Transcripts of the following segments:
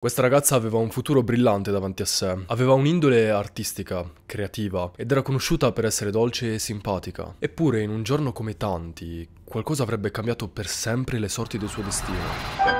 Questa ragazza aveva un futuro brillante davanti a sé, aveva un'indole artistica, creativa, ed era conosciuta per essere dolce e simpatica. Eppure, in un giorno come tanti, qualcosa avrebbe cambiato per sempre le sorti del suo destino.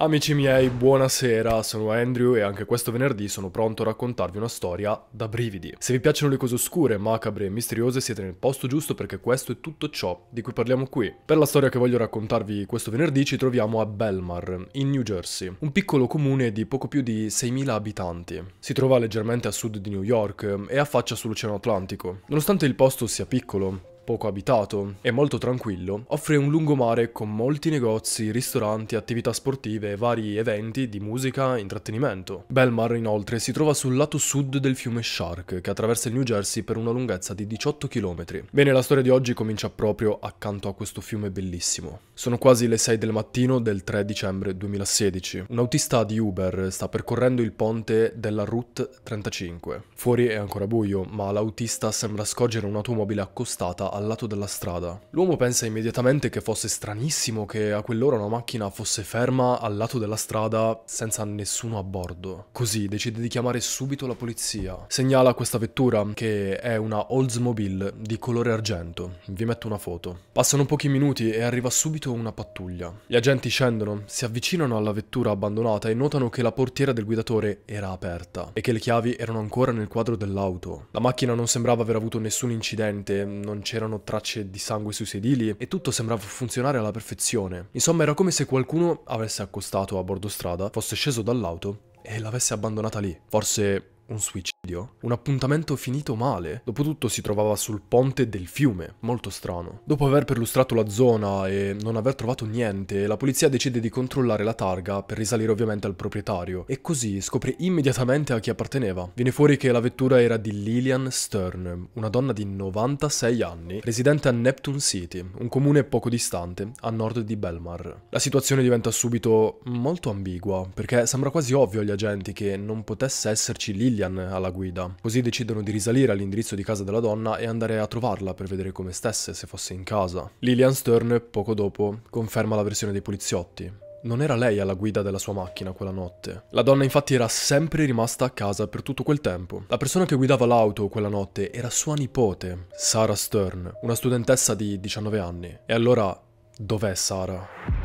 Amici miei, buonasera, sono Andrew e anche questo venerdì sono pronto a raccontarvi una storia da brividi. Se vi piacciono le cose oscure, macabre e misteriose siete nel posto giusto perché questo è tutto ciò di cui parliamo qui. Per la storia che voglio raccontarvi questo venerdì ci troviamo a Belmar, in New Jersey, un piccolo comune di poco più di 6.000 abitanti. Si trova leggermente a sud di New York e affaccia sull'Oceano Atlantico. Nonostante il posto sia piccolo, poco abitato e molto tranquillo, offre un lungomare con molti negozi, ristoranti, attività sportive e vari eventi di musica e intrattenimento. Belmar inoltre si trova sul lato sud del fiume Shark che attraversa il New Jersey per una lunghezza di 18 km. Bene, la storia di oggi comincia proprio accanto a questo fiume bellissimo. Sono quasi le 6 del mattino del 3 dicembre 2016. Un autista di Uber sta percorrendo il ponte della Route 35. Fuori è ancora buio, ma l'autista sembra scorgere un'automobile accostata a al lato della strada. L'uomo pensa immediatamente che fosse stranissimo che a quell'ora una macchina fosse ferma al lato della strada senza nessuno a bordo. Così decide di chiamare subito la polizia. Segnala questa vettura che è una Oldsmobile di colore argento. Vi metto una foto. Passano pochi minuti e arriva subito una pattuglia. Gli agenti scendono, si avvicinano alla vettura abbandonata e notano che la portiera del guidatore era aperta e che le chiavi erano ancora nel quadro dell'auto. La macchina non sembrava aver avuto nessun incidente, non c'erano c'erano tracce di sangue sui sedili e tutto sembrava funzionare alla perfezione. Insomma era come se qualcuno avesse accostato a bordo strada, fosse sceso dall'auto e l'avesse abbandonata lì. Forse un suicidio? Un appuntamento finito male? Dopotutto si trovava sul ponte del fiume, molto strano. Dopo aver perlustrato la zona e non aver trovato niente, la polizia decide di controllare la targa per risalire ovviamente al proprietario e così scopre immediatamente a chi apparteneva. Viene fuori che la vettura era di Lillian Stern, una donna di 96 anni, residente a Neptune City, un comune poco distante, a nord di Belmar. La situazione diventa subito molto ambigua, perché sembra quasi ovvio agli agenti che non potesse esserci Lillian Gillian alla guida. Così decidono di risalire all'indirizzo di casa della donna e andare a trovarla per vedere come stesse, se fosse in casa. Lillian Stern, poco dopo, conferma la versione dei poliziotti, non era lei alla guida della sua macchina quella notte. La donna infatti era sempre rimasta a casa per tutto quel tempo. La persona che guidava l'auto quella notte era sua nipote, Sarah Stern, una studentessa di 19 anni. E allora, dov'è Sarah?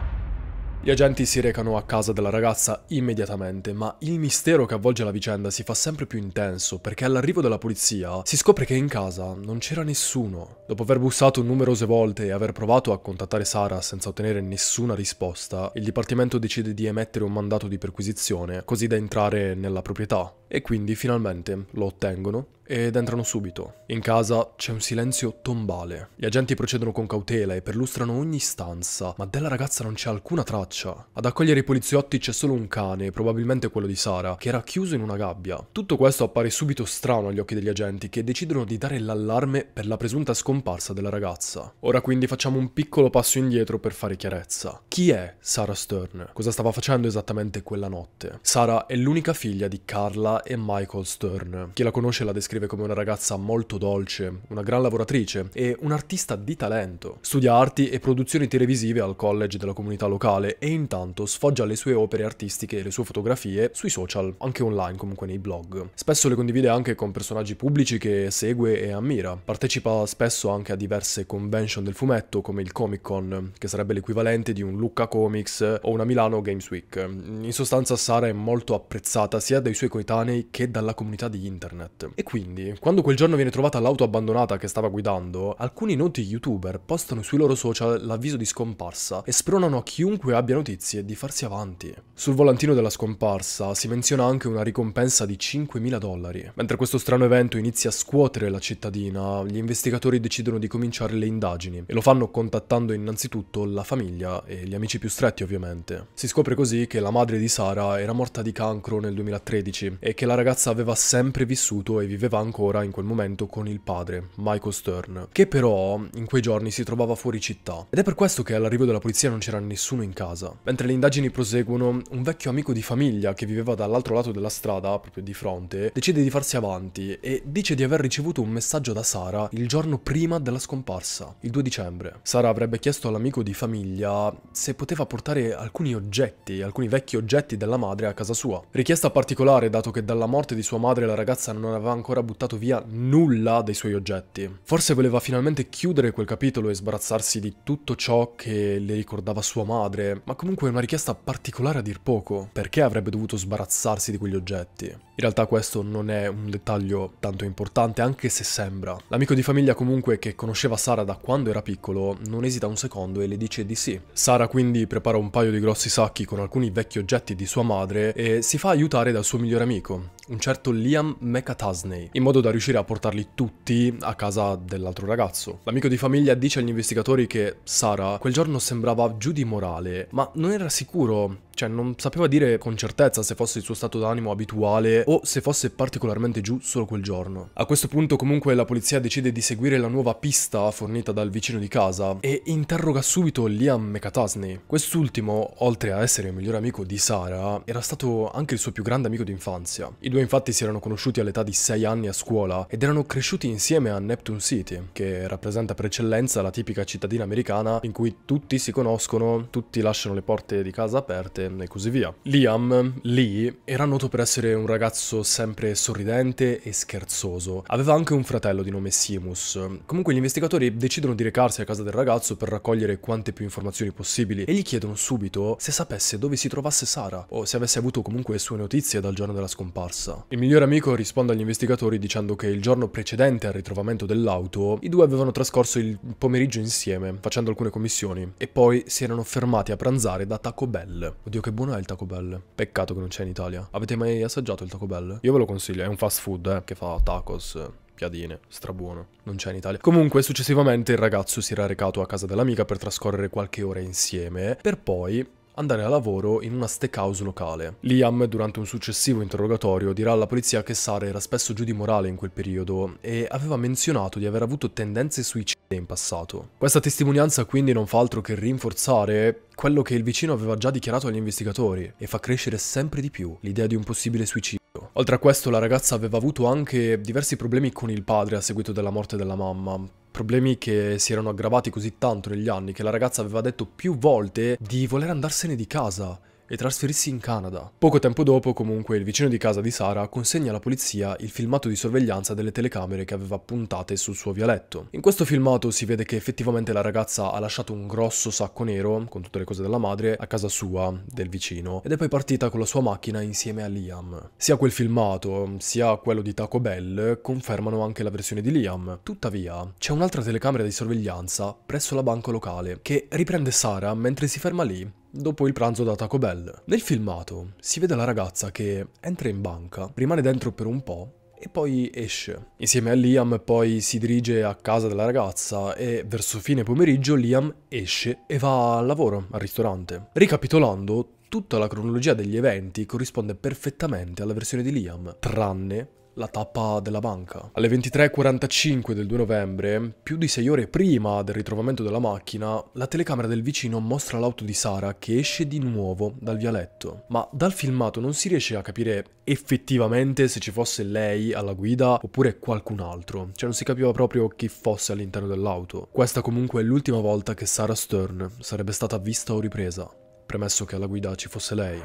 Gli agenti si recano a casa della ragazza immediatamente, ma il mistero che avvolge la vicenda si fa sempre più intenso perché all'arrivo della polizia si scopre che in casa non c'era nessuno. Dopo aver bussato numerose volte e aver provato a contattare Sara senza ottenere nessuna risposta, il dipartimento decide di emettere un mandato di perquisizione così da entrare nella proprietà. E quindi finalmente lo ottengono ed entrano subito. In casa c'è un silenzio tombale. Gli agenti procedono con cautela e perlustrano ogni stanza, ma della ragazza non c'è alcuna traccia. Ad accogliere i poliziotti c'è solo un cane, probabilmente quello di Sara, che era chiuso in una gabbia. Tutto questo appare subito strano agli occhi degli agenti che decidono di dare l'allarme per la presunta scomparsa della ragazza. Ora quindi facciamo un piccolo passo indietro per fare chiarezza. Chi è Sara Stern? Cosa stava facendo esattamente quella notte? Sara è l'unica figlia di Carla e Michael Stern. Chi la conosce la descrive descrive come una ragazza molto dolce, una gran lavoratrice e un artista di talento. Studia arti e produzioni televisive al college della comunità locale e intanto sfoggia le sue opere artistiche e le sue fotografie sui social, anche online comunque nei blog. Spesso le condivide anche con personaggi pubblici che segue e ammira. Partecipa spesso anche a diverse convention del fumetto come il Comic Con, che sarebbe l'equivalente di un Lucca Comics o una Milano Games Week. In sostanza Sara è molto apprezzata sia dai suoi coetanei che dalla comunità di internet. E qui quindi, quando quel giorno viene trovata l'auto abbandonata che stava guidando, alcuni noti youtuber postano sui loro social l'avviso di scomparsa e spronano a chiunque abbia notizie di farsi avanti. Sul volantino della scomparsa si menziona anche una ricompensa di 5.000 dollari. Mentre questo strano evento inizia a scuotere la cittadina, gli investigatori decidono di cominciare le indagini e lo fanno contattando innanzitutto la famiglia e gli amici più stretti ovviamente. Si scopre così che la madre di Sara era morta di cancro nel 2013 e che la ragazza aveva sempre vissuto e viveva viveva ancora in quel momento con il padre, Michael Stern, che però in quei giorni si trovava fuori città. Ed è per questo che all'arrivo della polizia non c'era nessuno in casa. Mentre le indagini proseguono, un vecchio amico di famiglia che viveva dall'altro lato della strada, proprio di fronte, decide di farsi avanti e dice di aver ricevuto un messaggio da Sara il giorno prima della scomparsa, il 2 dicembre. Sara avrebbe chiesto all'amico di famiglia se poteva portare alcuni oggetti, alcuni vecchi oggetti della madre a casa sua. Richiesta particolare dato che dalla morte di sua madre la ragazza non aveva ancora buttato via nulla dei suoi oggetti. Forse voleva finalmente chiudere quel capitolo e sbarazzarsi di tutto ciò che le ricordava sua madre, ma comunque è una richiesta particolare a dir poco. Perché avrebbe dovuto sbarazzarsi di quegli oggetti? In realtà questo non è un dettaglio tanto importante, anche se sembra. L'amico di famiglia comunque che conosceva Sara da quando era piccolo non esita un secondo e le dice di sì. Sara quindi prepara un paio di grossi sacchi con alcuni vecchi oggetti di sua madre e si fa aiutare dal suo migliore amico, un certo Liam McAtasney, in modo da riuscire a portarli tutti a casa dell'altro ragazzo. L'amico di famiglia dice agli investigatori che Sara quel giorno sembrava giù di morale, ma non era sicuro, cioè non sapeva dire con certezza se fosse il suo stato d'animo abituale o se fosse particolarmente giù solo quel giorno. A questo punto comunque la polizia decide di seguire la nuova pista fornita dal vicino di casa e interroga subito Liam McAtasney. Quest'ultimo, oltre a essere il migliore amico di Sarah, era stato anche il suo più grande amico d'infanzia. I due infatti si erano conosciuti all'età di 6 anni a scuola ed erano cresciuti insieme a Neptune City, che rappresenta per eccellenza la tipica cittadina americana in cui tutti si conoscono, tutti lasciano le porte di casa aperte e così via. Liam, lì, era noto per essere un ragazzo ragazzo sempre sorridente e scherzoso. Aveva anche un fratello di nome Simus. Comunque gli investigatori decidono di recarsi a casa del ragazzo per raccogliere quante più informazioni possibili e gli chiedono subito se sapesse dove si trovasse Sara o se avesse avuto comunque sue notizie dal giorno della scomparsa. Il migliore amico risponde agli investigatori dicendo che il giorno precedente al ritrovamento dell'auto i due avevano trascorso il pomeriggio insieme facendo alcune commissioni e poi si erano fermati a pranzare da Taco Bell. Oddio che buono è il Taco Bell. Peccato che non c'è in Italia. Avete mai assaggiato il Taco Bell? Taco Bell. Io ve lo consiglio, è un fast food eh, che fa tacos, piadine, strabuono, non c'è in Italia. Comunque successivamente il ragazzo si era recato a casa dell'amica per trascorrere qualche ora insieme, per poi andare a lavoro in una steakhouse locale. Liam, durante un successivo interrogatorio, dirà alla polizia che Sara era spesso giù di morale in quel periodo e aveva menzionato di aver avuto tendenze suicide in passato. Questa testimonianza quindi non fa altro che rinforzare quello che il vicino aveva già dichiarato agli investigatori e fa crescere sempre di più l'idea di un possibile suicidio. Oltre a questo la ragazza aveva avuto anche diversi problemi con il padre a seguito della morte della mamma, problemi che si erano aggravati così tanto negli anni che la ragazza aveva detto più volte di voler andarsene di casa e trasferirsi in Canada. Poco tempo dopo, comunque, il vicino di casa di Sara consegna alla polizia il filmato di sorveglianza delle telecamere che aveva puntate sul suo vialetto. In questo filmato si vede che effettivamente la ragazza ha lasciato un grosso sacco nero, con tutte le cose della madre, a casa sua, del vicino, ed è poi partita con la sua macchina insieme a Liam. Sia quel filmato, sia quello di Taco Bell confermano anche la versione di Liam. Tuttavia, c'è un'altra telecamera di sorveglianza presso la banca locale, che riprende Sara mentre si ferma lì dopo il pranzo da Taco Bell. Nel filmato si vede la ragazza che entra in banca, rimane dentro per un po' e poi esce. Insieme a Liam poi si dirige a casa della ragazza e verso fine pomeriggio Liam esce e va al lavoro, al ristorante. Ricapitolando, tutta la cronologia degli eventi corrisponde perfettamente alla versione di Liam, tranne la tappa della banca. Alle 23.45 del 2 novembre, più di sei ore prima del ritrovamento della macchina, la telecamera del vicino mostra l'auto di Sara che esce di nuovo dal vialetto. Ma dal filmato non si riesce a capire effettivamente se ci fosse lei alla guida oppure qualcun altro, cioè non si capiva proprio chi fosse all'interno dell'auto. Questa comunque è l'ultima volta che Sara Stern sarebbe stata vista o ripresa, premesso che alla guida ci fosse lei.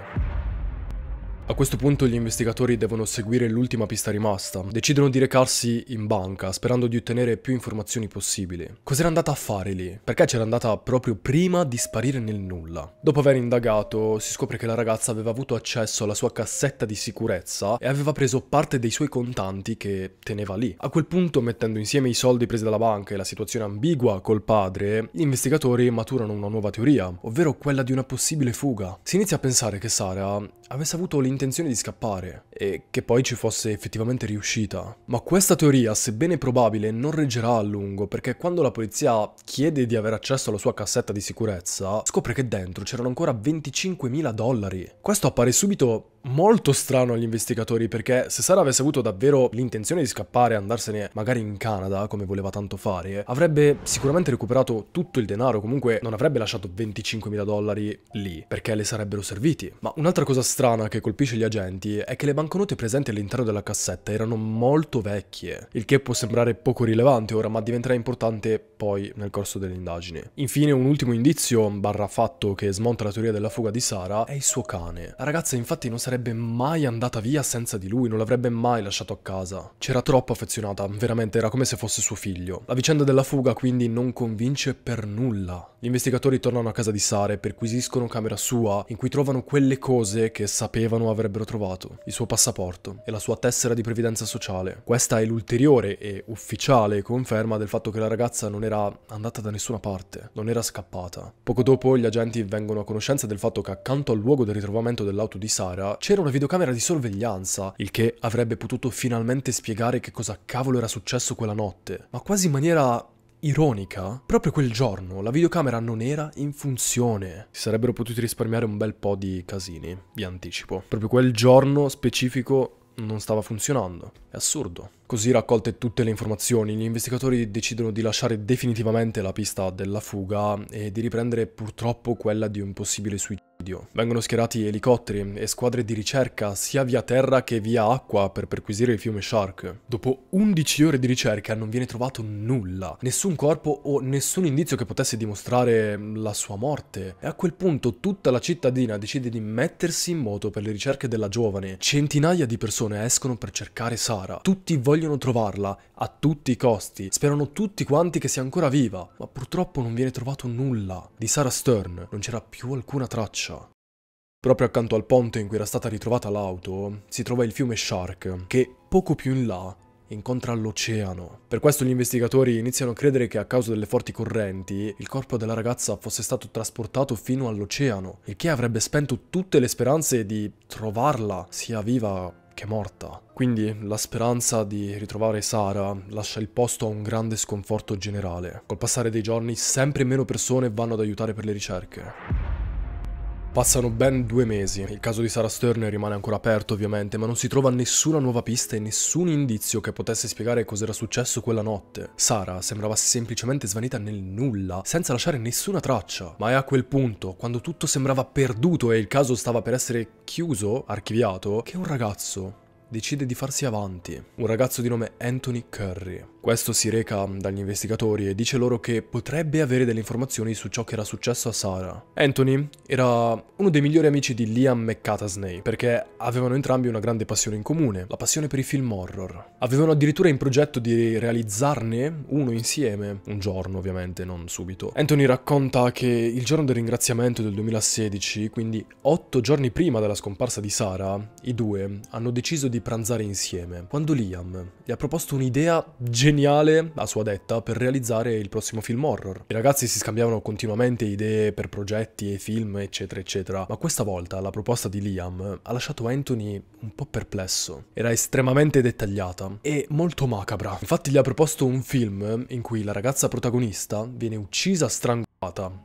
A questo punto gli investigatori devono seguire l'ultima pista rimasta. Decidono di recarsi in banca, sperando di ottenere più informazioni possibili. Cos'era andata a fare lì? Perché c'era andata proprio prima di sparire nel nulla? Dopo aver indagato, si scopre che la ragazza aveva avuto accesso alla sua cassetta di sicurezza e aveva preso parte dei suoi contanti che teneva lì. A quel punto, mettendo insieme i soldi presi dalla banca e la situazione ambigua col padre, gli investigatori maturano una nuova teoria, ovvero quella di una possibile fuga. Si inizia a pensare che Sara avesse avuto l'intenzione intenzione di scappare e che poi ci fosse effettivamente riuscita. Ma questa teoria, sebbene probabile, non reggerà a lungo perché quando la polizia chiede di avere accesso alla sua cassetta di sicurezza, scopre che dentro c'erano ancora 25.000 dollari. Questo appare subito molto strano agli investigatori perché se Sara avesse avuto davvero l'intenzione di scappare e andarsene magari in Canada, come voleva tanto fare, avrebbe sicuramente recuperato tutto il denaro, comunque non avrebbe lasciato 25.000 dollari lì, perché le sarebbero serviti. Ma un'altra cosa strana che colpisce dice gli agenti è che le banconote presenti all'interno della cassetta erano molto vecchie, il che può sembrare poco rilevante ora ma diventerà importante poi nel corso delle indagini. Infine un ultimo indizio, barra fatto, che smonta la teoria della fuga di Sara è il suo cane. La ragazza infatti non sarebbe mai andata via senza di lui, non l'avrebbe mai lasciato a casa. C'era troppo affezionata, veramente era come se fosse suo figlio. La vicenda della fuga quindi non convince per nulla. Gli investigatori tornano a casa di Sara e perquisiscono camera sua in cui trovano quelle cose che sapevano Romano avrebbero trovato, il suo passaporto e la sua tessera di previdenza sociale. Questa è l'ulteriore e ufficiale conferma del fatto che la ragazza non era andata da nessuna parte, non era scappata. Poco dopo gli agenti vengono a conoscenza del fatto che accanto al luogo del ritrovamento dell'auto di Sara c'era una videocamera di sorveglianza, il che avrebbe potuto finalmente spiegare che cosa cavolo era successo quella notte, ma quasi in maniera ironica, proprio quel giorno la videocamera non era in funzione. Si sarebbero potuti risparmiare un bel po' di casini, vi anticipo. Proprio quel giorno specifico non stava funzionando. È assurdo. Così raccolte tutte le informazioni, gli investigatori decidono di lasciare definitivamente la pista della fuga e di riprendere purtroppo quella di un possibile suicidio. Vengono schierati elicotteri e squadre di ricerca sia via terra che via acqua per perquisire il fiume Shark. Dopo 11 ore di ricerca non viene trovato nulla, nessun corpo o nessun indizio che potesse dimostrare la sua morte e a quel punto tutta la cittadina decide di mettersi in moto per le ricerche della giovane. Centinaia di persone escono per cercare Sara, tutti vogliono vogliono trovarla a tutti i costi, sperano tutti quanti che sia ancora viva, ma purtroppo non viene trovato nulla. Di Sarah Stern non c'era più alcuna traccia. Proprio accanto al ponte in cui era stata ritrovata l'auto si trova il fiume Shark, che poco più in là incontra l'oceano. Per questo gli investigatori iniziano a credere che a causa delle forti correnti il corpo della ragazza fosse stato trasportato fino all'oceano, il che avrebbe spento tutte le speranze di trovarla sia viva che è morta. Quindi la speranza di ritrovare Sara lascia il posto a un grande sconforto generale. Col passare dei giorni sempre meno persone vanno ad aiutare per le ricerche. Passano ben due mesi, il caso di Sarah Stern rimane ancora aperto ovviamente, ma non si trova nessuna nuova pista e nessun indizio che potesse spiegare cos'era successo quella notte. Sarah sembrava semplicemente svanita nel nulla, senza lasciare nessuna traccia, ma è a quel punto, quando tutto sembrava perduto e il caso stava per essere chiuso, archiviato, che un ragazzo decide di farsi avanti, un ragazzo di nome Anthony Curry. Questo si reca dagli investigatori e dice loro che potrebbe avere delle informazioni su ciò che era successo a Sara. Anthony era uno dei migliori amici di Liam McCatasney perché avevano entrambi una grande passione in comune, la passione per i film horror. Avevano addirittura in progetto di realizzarne uno insieme, un giorno ovviamente, non subito. Anthony racconta che il giorno del ringraziamento del 2016, quindi otto giorni prima della scomparsa di Sara, i due hanno deciso di pranzare insieme, quando Liam gli ha proposto un'idea geniale geniale, a sua detta, per realizzare il prossimo film horror. I ragazzi si scambiavano continuamente idee per progetti e film, eccetera, eccetera, ma questa volta la proposta di Liam ha lasciato Anthony un po' perplesso. Era estremamente dettagliata e molto macabra. Infatti gli ha proposto un film in cui la ragazza protagonista viene uccisa strangolata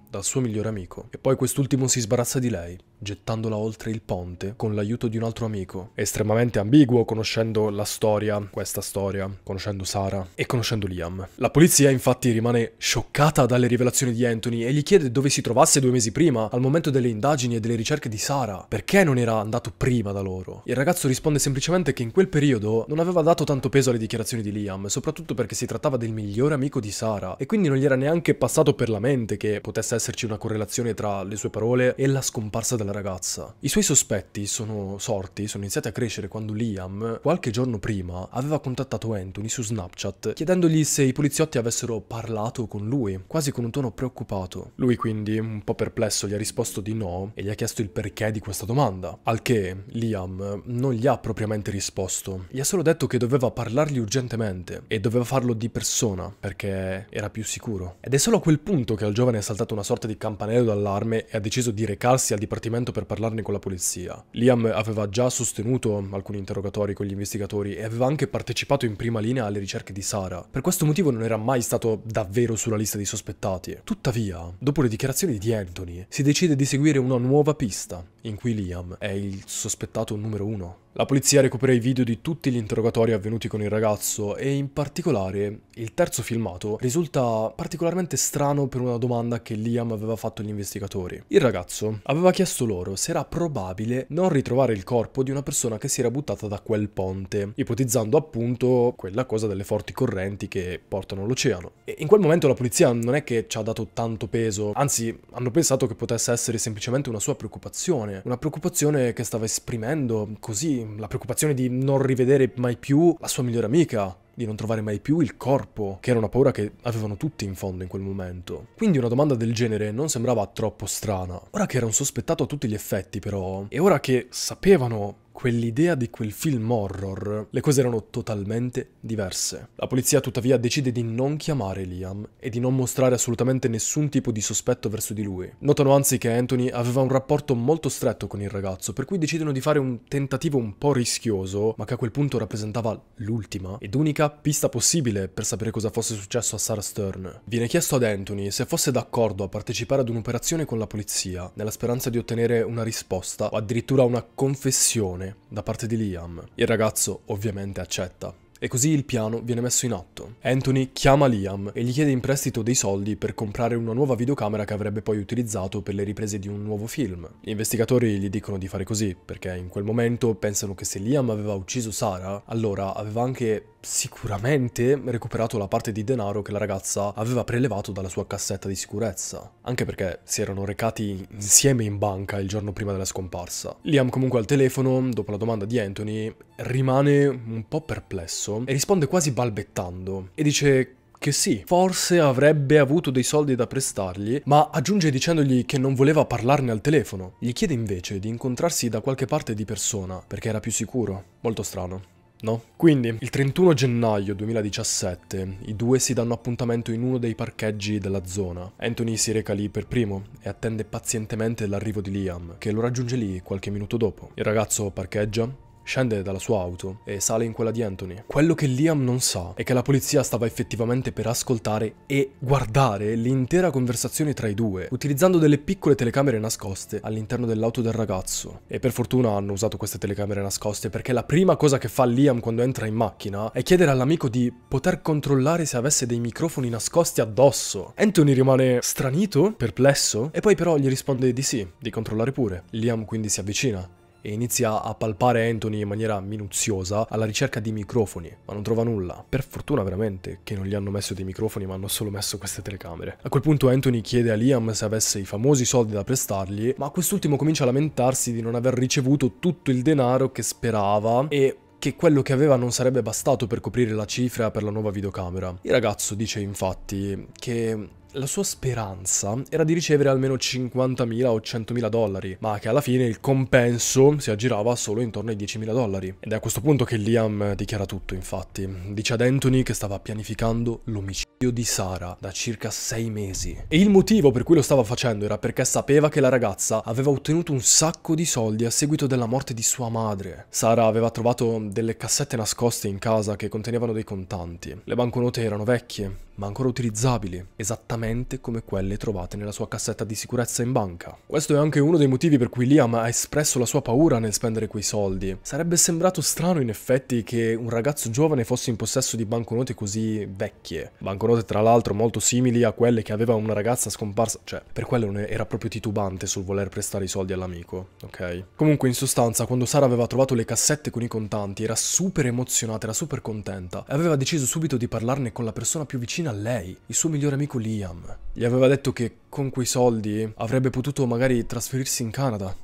dal suo migliore amico e poi quest'ultimo si sbarazza di lei, gettandola oltre il ponte con l'aiuto di un altro amico. estremamente ambiguo conoscendo la storia, questa storia, conoscendo Sara e conoscendo Liam. La polizia infatti rimane scioccata dalle rivelazioni di Anthony e gli chiede dove si trovasse due mesi prima, al momento delle indagini e delle ricerche di Sara, perché non era andato prima da loro. Il ragazzo risponde semplicemente che in quel periodo non aveva dato tanto peso alle dichiarazioni di Liam, soprattutto perché si trattava del migliore amico di Sara e quindi non gli era neanche passato per la mente che potesse esserci una correlazione tra le sue parole e la scomparsa della ragazza. I suoi sospetti sono sorti, sono iniziati a crescere quando Liam, qualche giorno prima, aveva contattato Anthony su Snapchat chiedendogli se i poliziotti avessero parlato con lui, quasi con un tono preoccupato. Lui quindi, un po' perplesso, gli ha risposto di no e gli ha chiesto il perché di questa domanda, al che Liam non gli ha propriamente risposto, gli ha solo detto che doveva parlargli urgentemente e doveva farlo di persona perché era più sicuro. Ed è solo a quel punto che al giovane giovane è saltato una sorta di campanello d'allarme e ha deciso di recarsi al dipartimento per parlarne con la polizia. Liam aveva già sostenuto alcuni interrogatori con gli investigatori e aveva anche partecipato in prima linea alle ricerche di Sara. Per questo motivo non era mai stato davvero sulla lista dei sospettati. Tuttavia, dopo le dichiarazioni di Anthony, si decide di seguire una nuova pista in cui Liam è il sospettato numero uno. La polizia recupera i video di tutti gli interrogatori avvenuti con il ragazzo e in particolare il terzo filmato risulta particolarmente strano per una domanda che Liam aveva fatto agli investigatori. Il ragazzo aveva chiesto loro se era probabile non ritrovare il corpo di una persona che si era buttata da quel ponte, ipotizzando appunto quella cosa delle forti correnti che portano l'oceano. E in quel momento la polizia non è che ci ha dato tanto peso, anzi hanno pensato che potesse essere semplicemente una sua preoccupazione preoccupazione, una preoccupazione che stava esprimendo così, la preoccupazione di non rivedere mai più la sua migliore amica, di non trovare mai più il corpo, che era una paura che avevano tutti in fondo in quel momento. Quindi una domanda del genere non sembrava troppo strana. Ora che era un sospettato a tutti gli effetti però, e ora che sapevano quell'idea di quel film horror, le cose erano totalmente diverse. La polizia tuttavia decide di non chiamare Liam e di non mostrare assolutamente nessun tipo di sospetto verso di lui. Notano anzi che Anthony aveva un rapporto molto stretto con il ragazzo, per cui decidono di fare un tentativo un po' rischioso, ma che a quel punto rappresentava l'ultima ed unica pista possibile per sapere cosa fosse successo a Sarah Stern. Viene chiesto ad Anthony se fosse d'accordo a partecipare ad un'operazione con la polizia, nella speranza di ottenere una risposta o addirittura una confessione da parte di Liam. Il ragazzo ovviamente accetta e così il piano viene messo in atto. Anthony chiama Liam e gli chiede in prestito dei soldi per comprare una nuova videocamera che avrebbe poi utilizzato per le riprese di un nuovo film. Gli investigatori gli dicono di fare così perché in quel momento pensano che se Liam aveva ucciso Sara, allora aveva anche sicuramente recuperato la parte di denaro che la ragazza aveva prelevato dalla sua cassetta di sicurezza, anche perché si erano recati insieme in banca il giorno prima della scomparsa. Liam comunque al telefono, dopo la domanda di Anthony, rimane un po' perplesso e risponde quasi balbettando e dice che sì, forse avrebbe avuto dei soldi da prestargli, ma aggiunge dicendogli che non voleva parlarne al telefono. Gli chiede invece di incontrarsi da qualche parte di persona, perché era più sicuro. Molto strano. No? Quindi, il 31 gennaio 2017, i due si danno appuntamento in uno dei parcheggi della zona. Anthony si reca lì per primo e attende pazientemente l'arrivo di Liam, che lo raggiunge lì qualche minuto dopo. Il ragazzo parcheggia, Scende dalla sua auto e sale in quella di Anthony. Quello che Liam non sa è che la polizia stava effettivamente per ascoltare e guardare l'intera conversazione tra i due, utilizzando delle piccole telecamere nascoste all'interno dell'auto del ragazzo. E per fortuna hanno usato queste telecamere nascoste perché la prima cosa che fa Liam quando entra in macchina è chiedere all'amico di poter controllare se avesse dei microfoni nascosti addosso. Anthony rimane stranito, perplesso, e poi però gli risponde di sì, di controllare pure. Liam quindi si avvicina e inizia a palpare Anthony in maniera minuziosa alla ricerca di microfoni, ma non trova nulla. Per fortuna veramente che non gli hanno messo dei microfoni ma hanno solo messo queste telecamere. A quel punto Anthony chiede a Liam se avesse i famosi soldi da prestargli, ma quest'ultimo comincia a lamentarsi di non aver ricevuto tutto il denaro che sperava e che quello che aveva non sarebbe bastato per coprire la cifra per la nuova videocamera. Il ragazzo dice infatti che la sua speranza era di ricevere almeno 50.000 o 100.000 dollari, ma che alla fine il compenso si aggirava solo intorno ai 10.000 dollari. Ed è a questo punto che Liam dichiara tutto, infatti. Dice ad Anthony che stava pianificando l'omicidio di Sara da circa 6 mesi. E il motivo per cui lo stava facendo era perché sapeva che la ragazza aveva ottenuto un sacco di soldi a seguito della morte di sua madre. Sara aveva trovato delle cassette nascoste in casa che contenevano dei contanti. Le banconote erano vecchie, ma ancora utilizzabili, esattamente come quelle trovate nella sua cassetta di sicurezza in banca. Questo è anche uno dei motivi per cui Liam ha espresso la sua paura nel spendere quei soldi. Sarebbe sembrato strano in effetti che un ragazzo giovane fosse in possesso di banconote così vecchie, banconote tra l'altro molto simili a quelle che aveva una ragazza scomparsa, cioè per quello era proprio titubante sul voler prestare i soldi all'amico, ok? Comunque in sostanza quando Sara aveva trovato le cassette con i contanti era super emozionata, era super contenta e aveva deciso subito di parlarne con la persona più vicina vicina a lei, il suo migliore amico Liam. Gli aveva detto che con quei soldi avrebbe potuto magari trasferirsi in Canada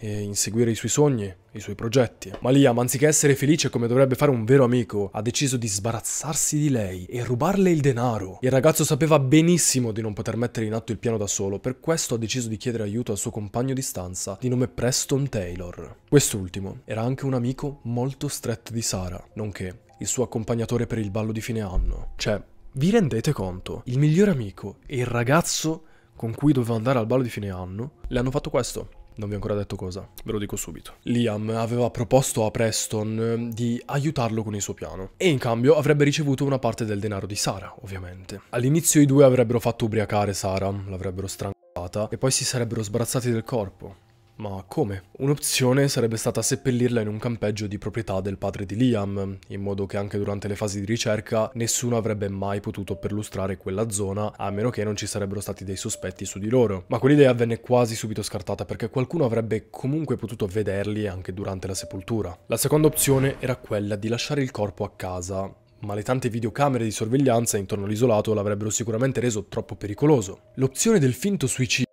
e inseguire i suoi sogni, i suoi progetti. Ma Liam, anziché essere felice come dovrebbe fare un vero amico, ha deciso di sbarazzarsi di lei e rubarle il denaro. Il ragazzo sapeva benissimo di non poter mettere in atto il piano da solo, per questo ha deciso di chiedere aiuto al suo compagno di stanza di nome Preston Taylor. Quest'ultimo era anche un amico molto stretto di Sara, nonché il suo accompagnatore per il ballo di fine anno. Cioè, vi rendete conto? Il migliore amico e il ragazzo con cui doveva andare al ballo di fine anno le hanno fatto questo. Non vi ho ancora detto cosa, ve lo dico subito. Liam aveva proposto a Preston ehm, di aiutarlo con il suo piano e in cambio avrebbe ricevuto una parte del denaro di Sara, ovviamente. All'inizio i due avrebbero fatto ubriacare Sara, l'avrebbero strangolata e poi si sarebbero sbarazzati del corpo. Ma come? Un'opzione sarebbe stata seppellirla in un campeggio di proprietà del padre di Liam, in modo che anche durante le fasi di ricerca nessuno avrebbe mai potuto perlustrare quella zona a meno che non ci sarebbero stati dei sospetti su di loro. Ma quell'idea venne quasi subito scartata perché qualcuno avrebbe comunque potuto vederli anche durante la sepoltura. La seconda opzione era quella di lasciare il corpo a casa, ma le tante videocamere di sorveglianza intorno all'isolato l'avrebbero sicuramente reso troppo pericoloso. L'opzione del finto suicidio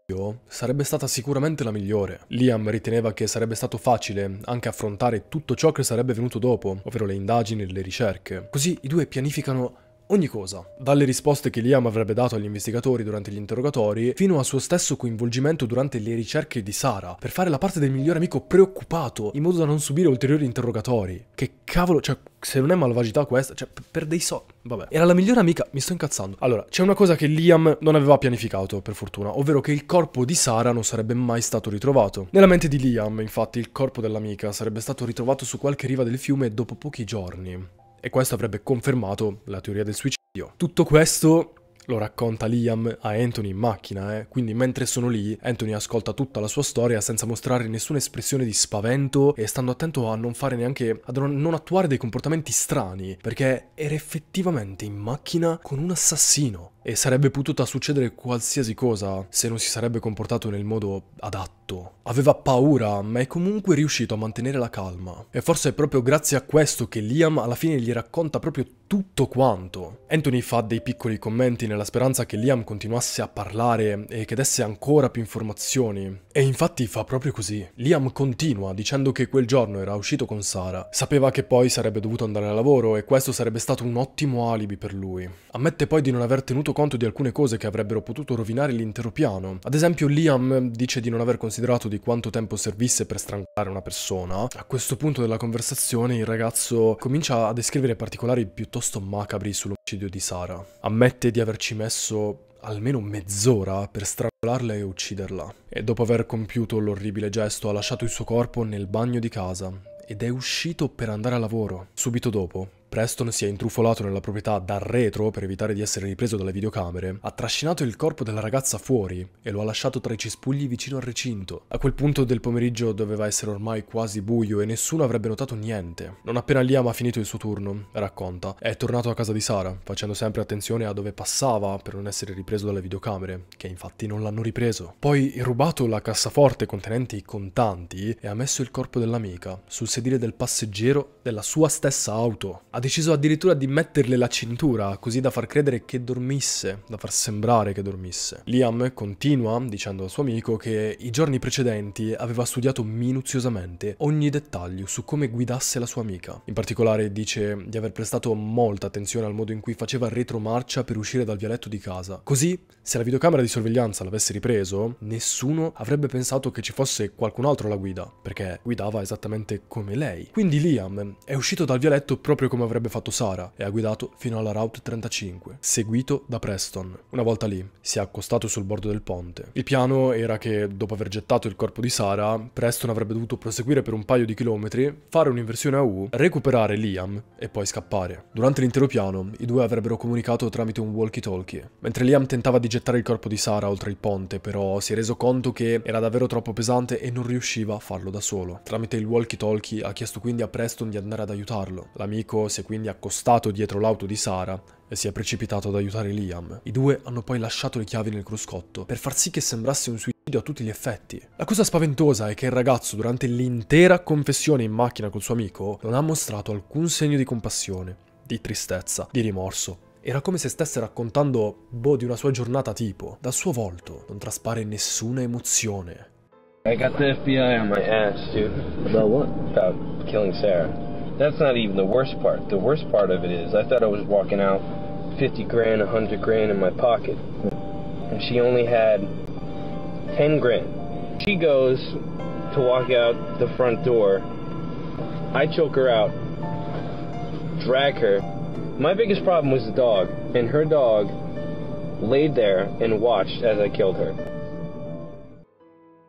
sarebbe stata sicuramente la migliore. Liam riteneva che sarebbe stato facile anche affrontare tutto ciò che sarebbe venuto dopo, ovvero le indagini e le ricerche. Così i due pianificano ogni cosa, dalle risposte che Liam avrebbe dato agli investigatori durante gli interrogatori, fino al suo stesso coinvolgimento durante le ricerche di Sara, per fare la parte del migliore amico preoccupato, in modo da non subire ulteriori interrogatori. Che cavolo, cioè, se non è malvagità questa, cioè, per dei soldi. Vabbè, era la migliore amica, mi sto incazzando. Allora, c'è una cosa che Liam non aveva pianificato, per fortuna, ovvero che il corpo di Sara non sarebbe mai stato ritrovato. Nella mente di Liam, infatti, il corpo dell'amica sarebbe stato ritrovato su qualche riva del fiume dopo pochi giorni e questo avrebbe confermato la teoria del suicidio. Tutto questo lo racconta Liam a Anthony in macchina, eh? quindi mentre sono lì Anthony ascolta tutta la sua storia senza mostrare nessuna espressione di spavento e stando attento a non fare neanche, a non attuare dei comportamenti strani, perché era effettivamente in macchina con un assassino e sarebbe potuta succedere qualsiasi cosa se non si sarebbe comportato nel modo adatto. Aveva paura, ma è comunque riuscito a mantenere la calma. E forse è proprio grazie a questo che Liam alla fine gli racconta proprio tutto quanto. Anthony fa dei piccoli commenti nella speranza che Liam continuasse a parlare e che desse ancora più informazioni. E infatti fa proprio così. Liam continua dicendo che quel giorno era uscito con Sara, sapeva che poi sarebbe dovuto andare a lavoro e questo sarebbe stato un ottimo alibi per lui. Ammette poi di non aver tenuto conto di alcune cose che avrebbero potuto rovinare l'intero piano. Ad esempio Liam dice di non aver considerato di quanto tempo servisse per strangolare una persona. A questo punto della conversazione il ragazzo comincia a descrivere particolari piuttosto macabri sull'omicidio di Sara. Ammette di averci messo almeno mezz'ora per strangolarla e ucciderla. E dopo aver compiuto l'orribile gesto ha lasciato il suo corpo nel bagno di casa, ed è uscito per andare a lavoro. Subito dopo Preston si è intrufolato nella proprietà dal retro per evitare di essere ripreso dalle videocamere, ha trascinato il corpo della ragazza fuori e lo ha lasciato tra i cespugli vicino al recinto. A quel punto del pomeriggio doveva essere ormai quasi buio e nessuno avrebbe notato niente. Non appena Liam ha finito il suo turno, racconta, è tornato a casa di Sara, facendo sempre attenzione a dove passava per non essere ripreso dalle videocamere, che infatti non l'hanno ripreso. Poi ha rubato la cassaforte contenente i contanti e ha messo il corpo dell'amica sul sedile del passeggero della sua stessa auto. Ha deciso addirittura di metterle la cintura, così da far credere che dormisse, da far sembrare che dormisse. Liam continua, dicendo al suo amico, che i giorni precedenti aveva studiato minuziosamente ogni dettaglio su come guidasse la sua amica. In particolare dice di aver prestato molta attenzione al modo in cui faceva retromarcia per uscire dal vialetto di casa. Così, se la videocamera di sorveglianza l'avesse ripreso, nessuno avrebbe pensato che ci fosse qualcun altro alla guida, perché guidava esattamente come lei. Quindi Liam è uscito dal vialetto proprio come avrebbe fatto Sara e ha guidato fino alla Route 35, seguito da Preston. Una volta lì, si è accostato sul bordo del ponte. Il piano era che, dopo aver gettato il corpo di Sara, Preston avrebbe dovuto proseguire per un paio di chilometri, fare un'inversione a U, recuperare Liam e poi scappare. Durante l'intero piano, i due avrebbero comunicato tramite un walkie-talkie. Mentre Liam tentava di gettare il corpo di Sara oltre il ponte, però si è reso conto che era davvero troppo pesante e non riusciva a farlo da solo. Tramite il walkie-talkie ha chiesto quindi a Preston di andare ad aiutarlo. L'amico si è quindi accostato dietro l'auto di Sara e si è precipitato ad aiutare Liam. I due hanno poi lasciato le chiavi nel cruscotto per far sì che sembrasse un suicidio a tutti gli effetti. La cosa spaventosa è che il ragazzo durante l'intera confessione in macchina col suo amico non ha mostrato alcun segno di compassione, di tristezza, di rimorso. Era come se stesse raccontando, boh, di una sua giornata tipo. Dal suo volto non traspare nessuna emozione. I got the FBI on my ass, dude. About what? About killing Sarah. that's not even the worst part. The worst part of it is I thought I was walking out 50 grand, 100 grand in my pocket. And she only had 10 grand. She goes to walk out the front door. I choke her out, drag her. My biggest problem was the dog, and her dog laid there and watched as I killed her.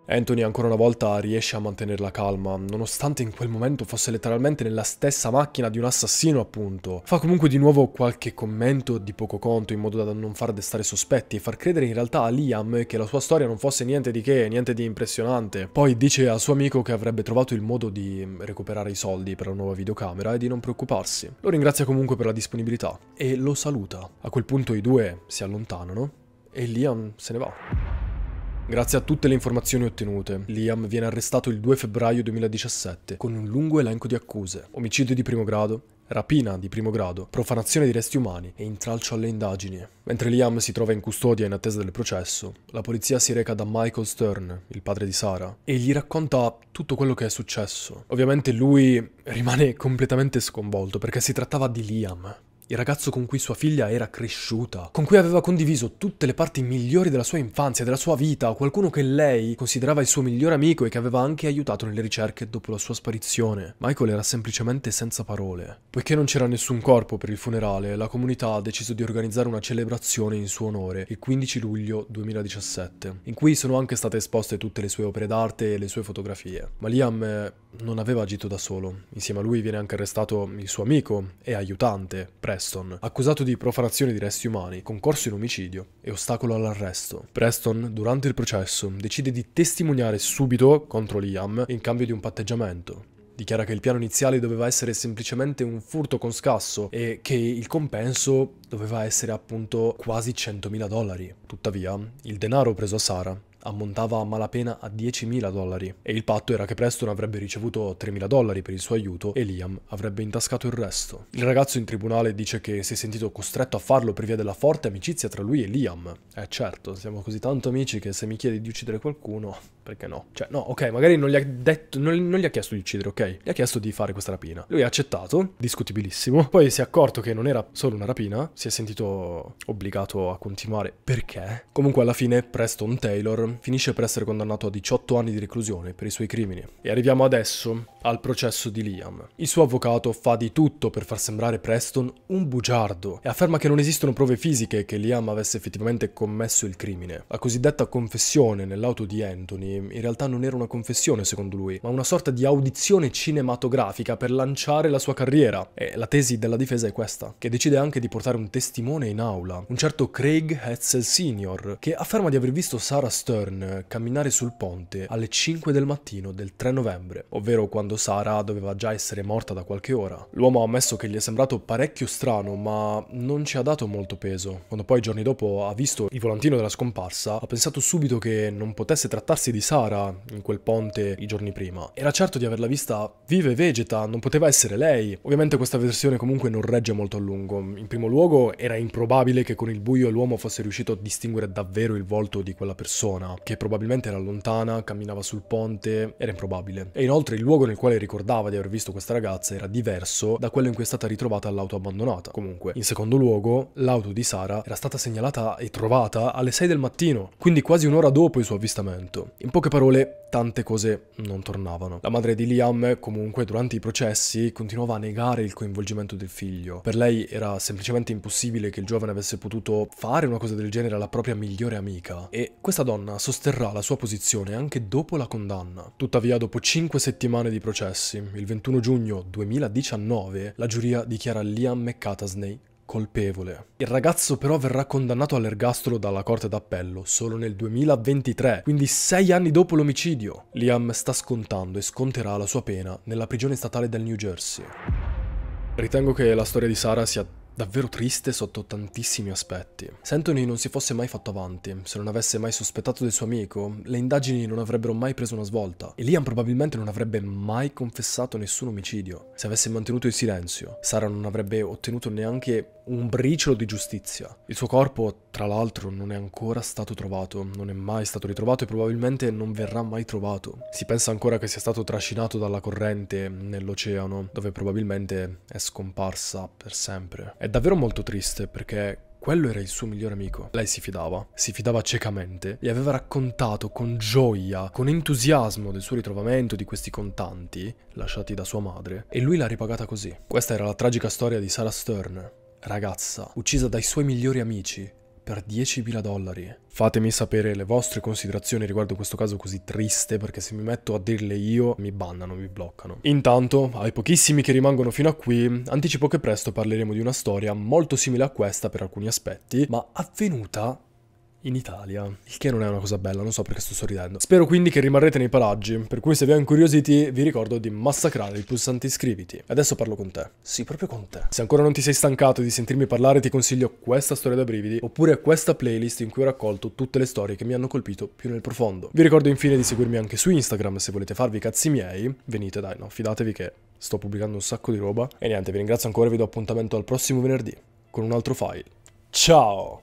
Anthony ancora una volta riesce a mantenere la calma, nonostante in quel momento fosse letteralmente nella stessa macchina di un assassino appunto. Fa comunque di nuovo qualche commento di poco conto in modo da non far destare sospetti e far credere in realtà a Liam che la sua storia non fosse niente di che, niente di impressionante. Poi dice al suo amico che avrebbe trovato il modo di recuperare i soldi per la nuova videocamera e di non preoccuparsi. Lo ringrazia comunque per la disponibilità e lo saluta. A quel punto i due si allontanano e Liam se ne va. Grazie a tutte le informazioni ottenute, Liam viene arrestato il 2 febbraio 2017 con un lungo elenco di accuse. Omicidio di primo grado, rapina di primo grado, profanazione di resti umani e intralcio alle indagini. Mentre Liam si trova in custodia in attesa del processo, la polizia si reca da Michael Stern, il padre di Sara, e gli racconta tutto quello che è successo. Ovviamente lui rimane completamente sconvolto perché si trattava di Liam, il ragazzo con cui sua figlia era cresciuta, con cui aveva condiviso tutte le parti migliori della sua infanzia, della sua vita, qualcuno che lei considerava il suo migliore amico e che aveva anche aiutato nelle ricerche dopo la sua sparizione. Michael era semplicemente senza parole. Poiché non c'era nessun corpo per il funerale, la comunità ha deciso di organizzare una celebrazione in suo onore il 15 luglio 2017, in cui sono anche state esposte tutte le sue opere d'arte e le sue fotografie. Ma Liam eh, non aveva agito da solo. Insieme a lui viene anche arrestato il suo amico e aiutante, Preston, accusato di profanazione di resti umani, concorso in omicidio e ostacolo all'arresto. Preston, durante il processo, decide di testimoniare subito contro Liam in cambio di un patteggiamento. Dichiara che il piano iniziale doveva essere semplicemente un furto con scasso e che il compenso doveva essere appunto quasi 100.000 dollari. Tuttavia, il denaro preso a Sara ammontava a malapena a 10.000 dollari e il patto era che Preston avrebbe ricevuto 3.000 dollari per il suo aiuto e Liam avrebbe intascato il resto. Il ragazzo in tribunale dice che si è sentito costretto a farlo per via della forte amicizia tra lui e Liam. Eh certo, siamo così tanto amici che se mi chiedi di uccidere qualcuno, perché no? Cioè no, ok, magari non gli ha detto, non, non gli ha chiesto di uccidere, ok? Gli ha chiesto di fare questa rapina. Lui ha accettato, discutibilissimo, poi si è accorto che non era solo una rapina, si è sentito obbligato a continuare. Perché? Comunque alla fine Preston Taylor finisce per essere condannato a 18 anni di reclusione per i suoi crimini. E arriviamo adesso al processo di Liam. Il suo avvocato fa di tutto per far sembrare Preston un bugiardo e afferma che non esistono prove fisiche che Liam avesse effettivamente commesso il crimine. La cosiddetta confessione nell'auto di Anthony in realtà non era una confessione secondo lui, ma una sorta di audizione cinematografica per lanciare la sua carriera. E la tesi della difesa è questa, che decide anche di portare un testimone in aula, un certo Craig Hetzel Sr., che afferma di aver visto Sarah Stern Stern camminare sul ponte alle 5 del mattino del 3 novembre, ovvero quando Sara doveva già essere morta da qualche ora. L'uomo ha ammesso che gli è sembrato parecchio strano, ma non ci ha dato molto peso. Quando poi giorni dopo ha visto il volantino della scomparsa, ha pensato subito che non potesse trattarsi di Sara in quel ponte i giorni prima. Era certo di averla vista viva e vegeta, non poteva essere lei. Ovviamente questa versione comunque non regge molto a lungo. In primo luogo era improbabile che con il buio l'uomo fosse riuscito a distinguere davvero il volto di quella persona lontana, che probabilmente era lontana, camminava sul ponte, era improbabile. E inoltre il luogo nel quale ricordava di aver visto questa ragazza era diverso da quello in cui è stata ritrovata l'auto abbandonata. Comunque, in secondo luogo, l'auto di Sara era stata segnalata e trovata alle 6 del mattino, quindi quasi un'ora dopo il suo avvistamento. In poche parole, tante cose non tornavano. La madre di Liam, comunque, durante i processi continuava a negare il coinvolgimento del figlio. Per lei era semplicemente impossibile che il giovane avesse potuto fare una cosa del genere alla propria migliore amica. E questa donna sosterrà la sua posizione anche dopo la condanna. Tuttavia, dopo 5 settimane di processi, il 21 giugno 2019, la giuria dichiara Liam McCatasney colpevole. Il ragazzo però verrà condannato all'ergastolo dalla Corte d'Appello solo nel 2023, quindi sei anni dopo l'omicidio. Liam sta scontando e sconterà la sua pena nella prigione statale del New Jersey. Ritengo che la storia di Sara sia davvero triste sotto tantissimi aspetti. Se Anthony non si fosse mai fatto avanti, se non avesse mai sospettato del suo amico, le indagini non avrebbero mai preso una svolta e Liam probabilmente non avrebbe mai confessato nessun omicidio. Se avesse mantenuto il silenzio, Sara non avrebbe ottenuto neanche un briciolo di giustizia. Il suo corpo, tra l'altro, non è ancora stato trovato, non è mai stato ritrovato e probabilmente non verrà mai trovato. Si pensa ancora che sia stato trascinato dalla corrente nell'oceano, dove probabilmente è scomparsa per sempre. È è davvero molto triste perché quello era il suo migliore amico. Lei si fidava, si fidava ciecamente, gli aveva raccontato con gioia, con entusiasmo del suo ritrovamento di questi contanti lasciati da sua madre e lui l'ha ripagata così. Questa era la tragica storia di Sarah Stern, ragazza uccisa dai suoi migliori amici per 10.000 dollari. Fatemi sapere le vostre considerazioni riguardo questo caso così triste perché se mi metto a dirle io mi bannano, mi bloccano. Intanto, ai pochissimi che rimangono fino a qui, anticipo che presto parleremo di una storia molto simile a questa per alcuni aspetti, ma avvenuta in Italia. Il che non è una cosa bella, non so perché sto sorridendo. Spero quindi che rimarrete nei paraggi, per cui se vi ho incuriositi vi ricordo di massacrare il pulsante iscriviti. Adesso parlo con te. Sì, proprio con te. Se ancora non ti sei stancato di sentirmi parlare ti consiglio questa storia da brividi oppure questa playlist in cui ho raccolto tutte le storie che mi hanno colpito più nel profondo. Vi ricordo infine di seguirmi anche su Instagram se volete farvi i cazzi miei. Venite dai, no, fidatevi che sto pubblicando un sacco di roba. E niente, vi ringrazio ancora e vi do appuntamento al prossimo venerdì con un altro file. Ciao!